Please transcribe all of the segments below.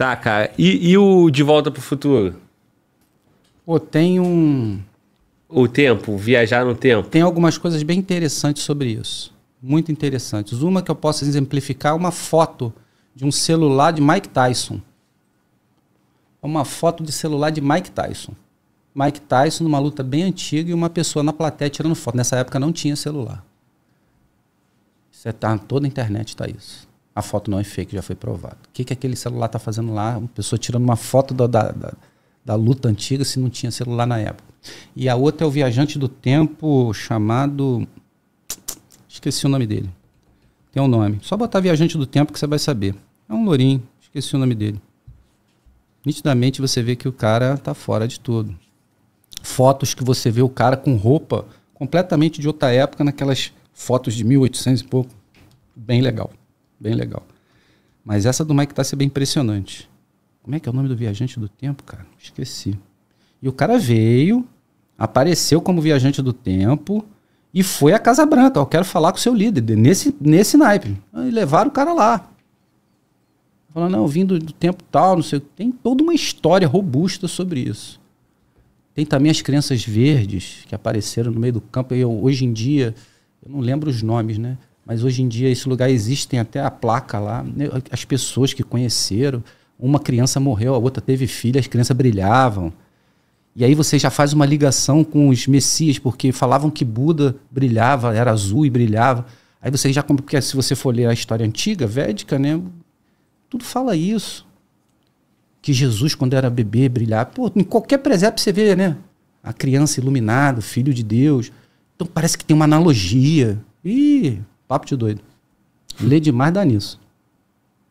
Tá, cara. E, e o De Volta pro Futuro? Pô, tem um. O tempo, viajar no tempo. Tem algumas coisas bem interessantes sobre isso. Muito interessantes. Uma que eu posso exemplificar é uma foto de um celular de Mike Tyson. É uma foto de celular de Mike Tyson. Mike Tyson numa luta bem antiga e uma pessoa na plateia tirando foto. Nessa época não tinha celular. Você é, tá toda a internet tá isso a foto não é fake, já foi provado. O que, que aquele celular está fazendo lá? Uma pessoa tirando uma foto da, da, da, da, luta antiga se não tinha celular na época. E a outra é o viajante do tempo chamado. Esqueci o nome dele. Tem um nome. Só botar viajante do tempo que você vai saber. É um lourinho, esqueci o nome dele. Nitidamente você vê que o cara tá fora de tudo. Fotos que você vê o cara com roupa completamente de outra época, naquelas fotos de 1800 e pouco. Bem legal. Bem legal. Mas essa do Mike Tyson é bem impressionante. Como é que é o nome do viajante do tempo, cara? Esqueci. E o cara veio, apareceu como viajante do tempo e foi à Casa Branca. Eu quero falar com o seu líder, nesse, nesse naipe. E levaram o cara lá. Falando, não, vindo do tempo tal, não sei. Tem toda uma história robusta sobre isso. Tem também as crianças verdes que apareceram no meio do campo. eu, hoje em dia, eu não lembro os nomes, né? Mas hoje em dia esse lugar existe, tem até a placa lá. Né? As pessoas que conheceram, uma criança morreu, a outra teve filha, as crianças brilhavam. E aí você já faz uma ligação com os messias, porque falavam que Buda brilhava, era azul e brilhava. Aí você já, porque se você for ler a história antiga, védica, né? Tudo fala isso. Que Jesus, quando era bebê, brilhava. Pô, em qualquer presépio você vê, né? A criança iluminada, filho de Deus. Então parece que tem uma analogia. Ih, Papo de doido. Ler demais dá nisso.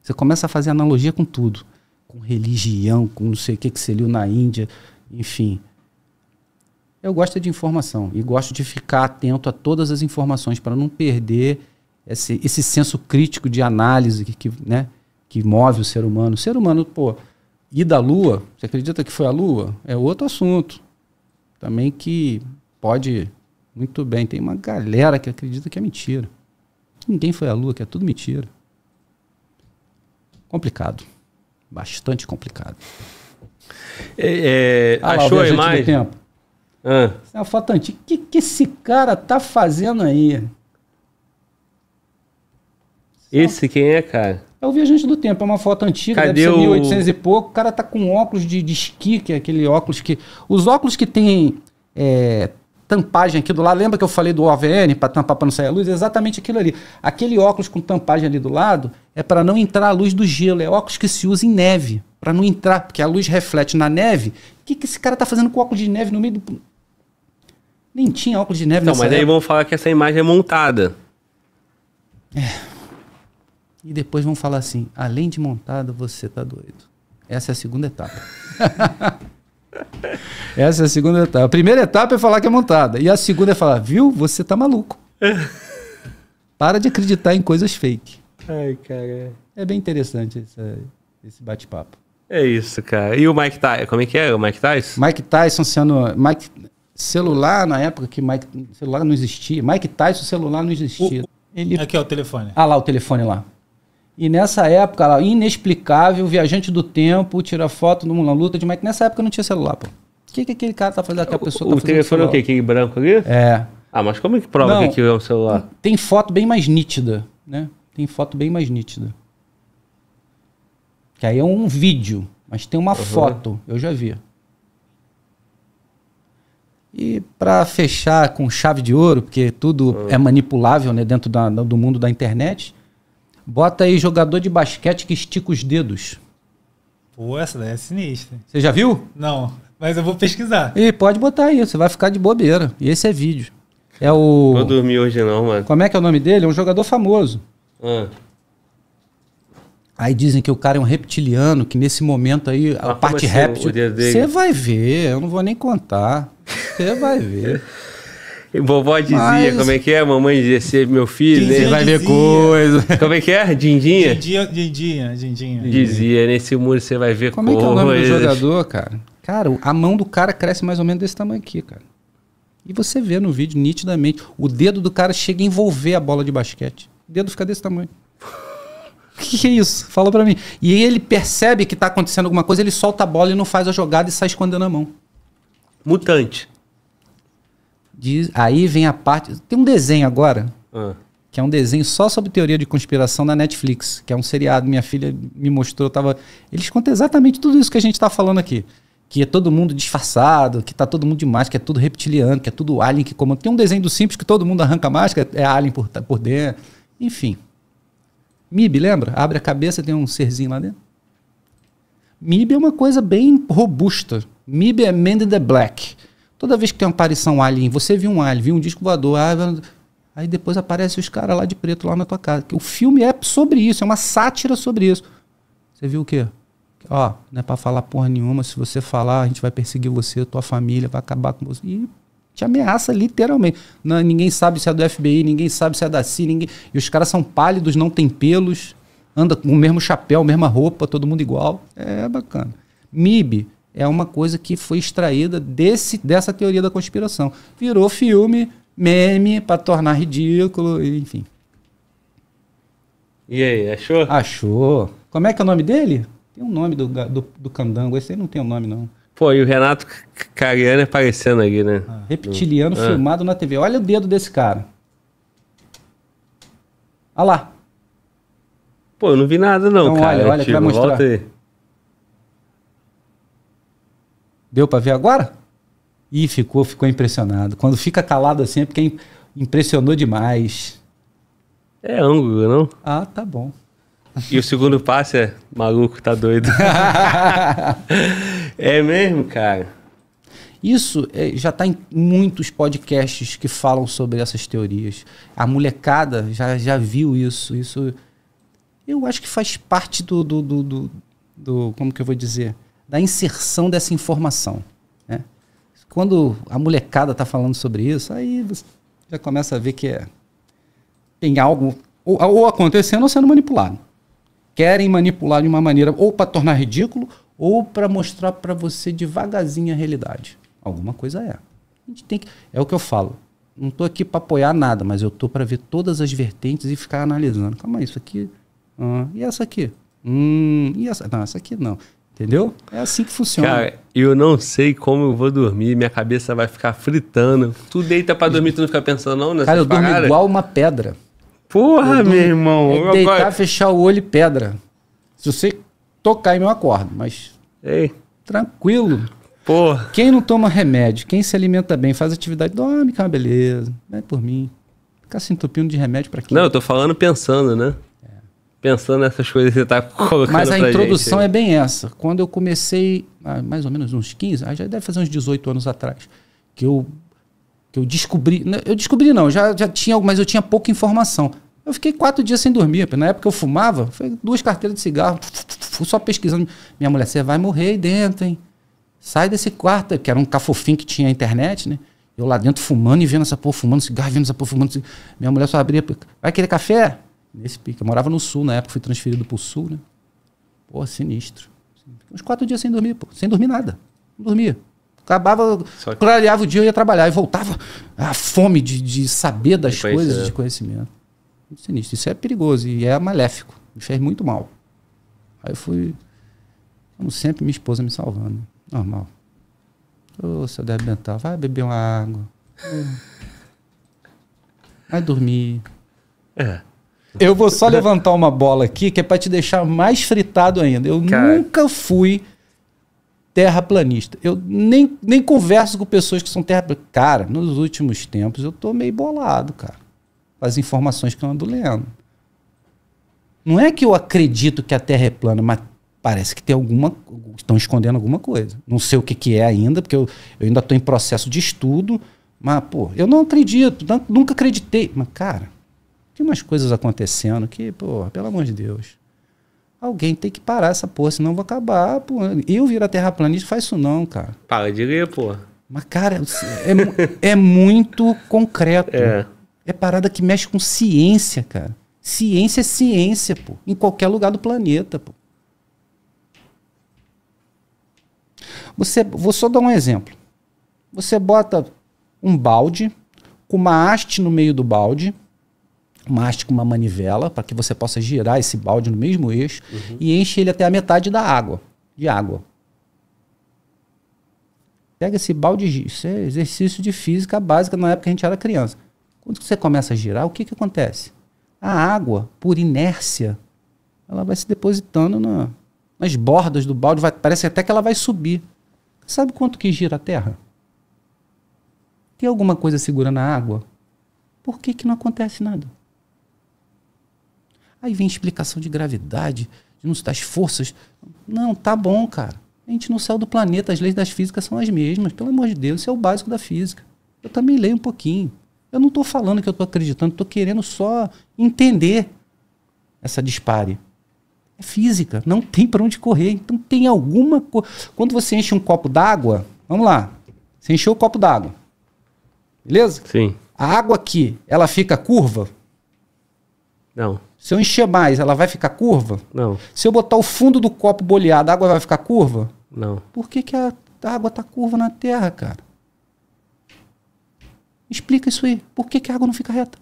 Você começa a fazer analogia com tudo. Com religião, com não sei o que que você leu na Índia, enfim. Eu gosto de informação e gosto de ficar atento a todas as informações para não perder esse, esse senso crítico de análise que, que, né, que move o ser humano. O ser humano, pô, ir da Lua, você acredita que foi a Lua? É outro assunto. Também que pode muito bem. Tem uma galera que acredita que é mentira. Ninguém foi à Lua, que é tudo mentira. Complicado. Bastante complicado. É, é, ah, lá, achou a imagem? Tempo. Ah. é uma foto antiga. O que, que esse cara tá fazendo aí? É esse quem é, cara? É o Viajante do Tempo, é uma foto antiga, Cadê deve ser 1800 o... e pouco. O cara tá com óculos de, de esqui, que é aquele óculos que... Os óculos que tem é, tampagem aqui do lado. Lembra que eu falei do OVN para tampar para não sair a luz? É exatamente aquilo ali. Aquele óculos com tampagem ali do lado é para não entrar a luz do gelo. É óculos que se usa em neve, para não entrar, porque a luz reflete na neve. O que, que esse cara tá fazendo com óculos de neve no meio do. Nem tinha óculos de neve Não, mas época. aí vão falar que essa imagem é montada. É. E depois vão falar assim: além de montada, você tá doido. Essa é a segunda etapa. Essa é a segunda etapa. A primeira etapa é falar que é montada. E a segunda é falar, viu? Você tá maluco. Para de acreditar em coisas fake. Ai, cara. É bem interessante esse bate-papo. É isso, cara. E o Mike Tyson? Como é que é o Mike Tyson? Mike Tyson sendo. Mike, celular na época que Mike, celular não existia. Mike Tyson, celular não existia. O, o, Ele... Aqui, ó, é o telefone. Ah lá, o telefone lá. E nessa época, lá, inexplicável, viajante do tempo, tira foto numa luta de Mike. Nessa época não tinha celular, pô. O que, que aquele cara tá fazendo? Aquela pessoa o, tá fazendo. O telefone é o quê? Aquele branco ali? É. Ah, mas como é que prova não, que aquilo é um celular? Tem foto bem mais nítida, né? Tem foto bem mais nítida. Que aí é um vídeo, mas tem uma uhum. foto, eu já vi. E para fechar com chave de ouro, porque tudo uhum. é manipulável né, dentro da, do mundo da internet, Bota aí jogador de basquete que estica os dedos. Pô, essa daí é sinistra. Você já viu? Não, mas eu vou pesquisar. E pode botar aí, você vai ficar de bobeira. E esse é vídeo. É o. Vou dormir hoje não, mano. Como é que é o nome dele? É um jogador famoso. Ah. Aí dizem que o cara é um reptiliano, que nesse momento aí, a ah, parte réptil. Você vai ver, eu não vou nem contar. Você vai ver. Vovó dizia, Mas... como é que é? Mamãe dizia, é meu filho, dizia, né? vai ver coisa. Como é que é? Dindinha? Dindinha, Dindinha, Dizia, nesse muro você vai ver como Como é que é o nome do jogador, cara? Cara, a mão do cara cresce mais ou menos desse tamanho aqui, cara. E você vê no vídeo nitidamente, o dedo do cara chega a envolver a bola de basquete. O dedo fica desse tamanho. O que, que, é isso? Fala para mim. E ele percebe que tá acontecendo alguma coisa, ele solta a bola e não faz a jogada e sai escondendo a mão. Mutante. Diz, aí vem a parte. Tem um desenho agora, ah. que é um desenho só sobre teoria de conspiração na Netflix, que é um seriado. Minha filha me mostrou, tava. Eles contam exatamente tudo isso que a gente está falando aqui. Que é todo mundo disfarçado, que tá todo mundo de máscara, que é tudo reptiliano, que é tudo alien que comanda. Tem um desenho do Simples que todo mundo arranca a máscara, é alien por, tá, por dentro. Enfim. MIB, lembra? Abre a cabeça, tem um serzinho lá dentro. MIB é uma coisa bem robusta. MIB é Man in the Black. Toda vez que tem uma aparição alien, você viu um alien, viu um disco voador, ah, aí depois aparece os caras lá de preto lá na tua casa. O filme é sobre isso, é uma sátira sobre isso. Você viu o quê? Ó, não é pra falar porra nenhuma, se você falar, a gente vai perseguir você, tua família, vai acabar com você. E te ameaça literalmente. Não, ninguém sabe se é do FBI, ninguém sabe se é da CIA, ninguém... E os caras são pálidos, não tem pelos, anda com o mesmo chapéu, mesma roupa, todo mundo igual. É bacana. MIB, é uma coisa que foi extraída desse, dessa teoria da conspiração. Virou filme, meme, para tornar ridículo, enfim. E aí, achou? Achou. Como é que é o nome dele? Tem um nome do, do, do candango, esse aí não tem o um nome, não. Pô, e o Renato Cariani aparecendo aqui, né? Ah, reptiliano ah. filmado na TV. Olha o dedo desse cara. Olha lá. Pô, eu não vi nada não, então, cara. Olha, olha, tipo, vai mostrar. Volta aí. Deu para ver agora? E ficou, ficou impressionado. Quando fica calado assim é porque impressionou demais. É ângulo, não? Ah, tá bom. E o segundo passo é maluco, tá doido. é mesmo, cara. Isso é, já está em muitos podcasts que falam sobre essas teorias. A molecada já, já viu isso. Isso eu acho que faz parte do, do, do, do, do como que eu vou dizer? da inserção dessa informação. Né? Quando a molecada está falando sobre isso, aí você já começa a ver que é, tem algo ou, ou acontecendo ou sendo manipulado. Querem manipular de uma maneira ou para tornar ridículo ou para mostrar para você devagarzinho a realidade. Alguma coisa é. A gente tem que, é o que eu falo. Não estou aqui para apoiar nada, mas eu estou para ver todas as vertentes e ficar analisando. Calma, isso aqui. Ah, e essa aqui? Hum, e essa? Não, essa aqui não. Entendeu? É assim que funciona. Cara, eu não sei como eu vou dormir, minha cabeça vai ficar fritando. Tu deita pra dormir, tu não fica pensando, não, nessa Cara, eu paradas. igual uma pedra. Porra, durmo, meu irmão. É deitar, agora... fechar o olho e pedra. Se você tocar, eu acordo, mas. Ei. Tranquilo. Porra. Quem não toma remédio, quem se alimenta bem, faz atividade, dorme, cara, é beleza. Não é por mim. Ficar se entupindo de remédio para quê? Não, eu tô falando pensando, né? pensando nessas coisas que você está colocando Mas a introdução gente. é bem essa. Quando eu comecei, mais ou menos uns 15, já deve fazer uns 18 anos atrás, que eu, que eu descobri... Né, eu descobri não, já, já tinha, mas eu tinha pouca informação. Eu fiquei quatro dias sem dormir. Na época eu fumava, foi duas carteiras de cigarro, fui só pesquisando. Minha mulher, você vai morrer aí dentro, hein? Sai desse quarto, que era um cafofim que tinha internet, né? Eu lá dentro fumando e vendo essa porra, fumando cigarro, vendo essa porra, fumando cigarro. Minha mulher só abria, vai querer café? Nesse pico Eu morava no sul na época, fui transferido pro sul, né? Pô, sinistro. Uns quatro dias sem dormir, pô. Sem dormir nada. Não dormia. Acabava, Só que... clareava o dia, eu ia trabalhar. E voltava a fome de, de saber das coisas, de conhecimento. sinistro. Isso é perigoso e é maléfico. Me fez muito mal. Aí eu fui. Como sempre, minha esposa me salvando. Normal. Ô, oh, seu Débio Bental, vai beber uma água. Vai dormir. É. Eu vou só levantar uma bola aqui que é para te deixar mais fritado ainda. Eu Cara. nunca fui terraplanista. Eu nem, nem converso com pessoas que são terraplanistas. Cara, nos últimos tempos eu tô meio bolado, cara. As informações que eu ando lendo. Não é que eu acredito que a Terra é plana, mas parece que tem alguma. estão escondendo alguma coisa. Não sei o que, que é ainda, porque eu, eu ainda estou em processo de estudo. Mas, pô, eu não acredito, nunca acreditei. Mas, cara, tinha umas coisas acontecendo que, pô, pelo amor de Deus. Alguém tem que parar essa porra, senão eu vou acabar, pô. Eu a terraplanista, faz isso não, cara. Para de ler, pô. Mas, cara, é, é muito concreto. É. É parada que mexe com ciência, cara. Ciência é ciência, pô. Em qualquer lugar do planeta, pô. Você, vou só dar um exemplo. Você bota um balde com uma haste no meio do balde mastica uma manivela para que você possa girar esse balde no mesmo eixo uhum. e enche ele até a metade da água, de água. Pega esse balde, isso é exercício de física básica na época que a gente era criança. Quando você começa a girar, o que, que acontece? A água, por inércia, ela vai se depositando na, nas bordas do balde, vai, parece até que ela vai subir. Sabe quanto que gira a Terra? Tem alguma coisa segura na água? Por que, que não acontece nada? Aí vem explicação de gravidade, de não das forças. Não, tá bom, cara. A gente não céu do planeta, as leis das físicas são as mesmas. Pelo amor de Deus, isso é o básico da física. Eu também leio um pouquinho. Eu não estou falando que eu estou acreditando, estou querendo só entender essa dispare. É física, não tem para onde correr. Então tem alguma coisa. Quando você enche um copo d'água, vamos lá. Você encheu o copo d'água. Beleza? Sim. A água aqui, ela fica curva? Não. Se eu encher mais, ela vai ficar curva? Não. Se eu botar o fundo do copo boleado, a água vai ficar curva? Não. Por que, que a água tá curva na Terra, cara? Explica isso aí. Por que, que a água não fica reta?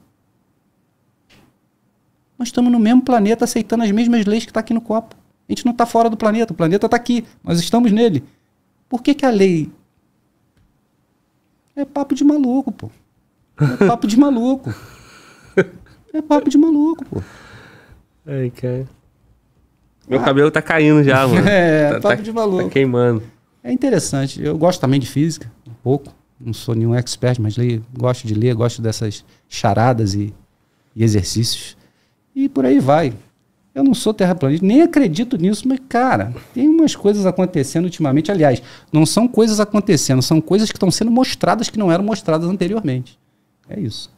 Nós estamos no mesmo planeta aceitando as mesmas leis que está aqui no copo. A gente não está fora do planeta, o planeta está aqui, nós estamos nele. Por que, que a lei. É papo de maluco, pô. É papo de maluco. É papo de maluco, pô. Ai, é, cara. Então. Meu ah. cabelo tá caindo já, mano. É, tá, papo tá, de maluco. Tá queimando. É interessante. Eu gosto também de física, um pouco. Não sou nenhum expert, mas leio, gosto de ler, gosto dessas charadas e, e exercícios. E por aí vai. Eu não sou terraplanista, nem acredito nisso, mas, cara, tem umas coisas acontecendo ultimamente. Aliás, não são coisas acontecendo, são coisas que estão sendo mostradas que não eram mostradas anteriormente. É isso.